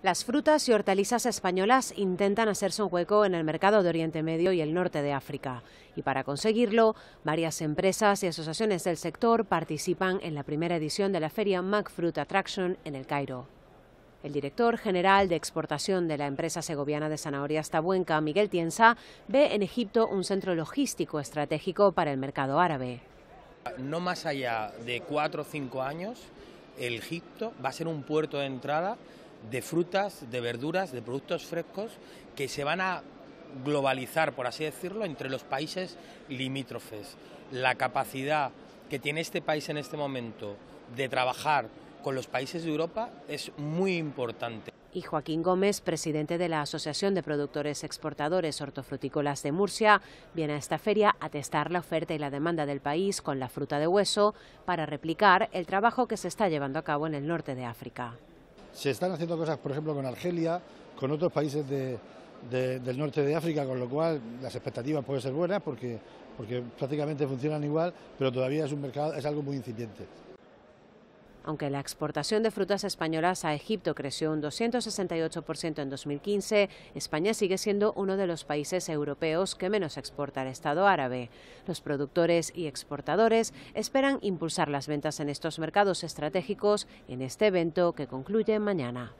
Las frutas y hortalizas españolas intentan hacerse un hueco en el mercado de Oriente Medio y el norte de África. Y para conseguirlo, varias empresas y asociaciones del sector participan en la primera edición de la feria macfruit Attraction en El Cairo. El director general de exportación de la empresa segoviana de zanahorias Tabuenca, Miguel Tienza, ve en Egipto un centro logístico estratégico para el mercado árabe. No más allá de cuatro o cinco años, Egipto va a ser un puerto de entrada de frutas, de verduras, de productos frescos que se van a globalizar, por así decirlo, entre los países limítrofes. La capacidad que tiene este país en este momento de trabajar con los países de Europa es muy importante. Y Joaquín Gómez, presidente de la Asociación de Productores Exportadores Hortofrutícolas de Murcia, viene a esta feria a testar la oferta y la demanda del país con la fruta de hueso para replicar el trabajo que se está llevando a cabo en el norte de África. Se están haciendo cosas, por ejemplo, con Argelia, con otros países del norte de África, con lo cual las expectativas pueden ser buenas porque, porque prácticamente funcionan igual, pero todavía es un mercado, es algo muy incipiente. Aunque la exportación de frutas españolas a Egipto creció un 268% en 2015, España sigue siendo uno de los países europeos que menos exporta al Estado árabe. Los productores y exportadores esperan impulsar las ventas en estos mercados estratégicos en este evento que concluye mañana.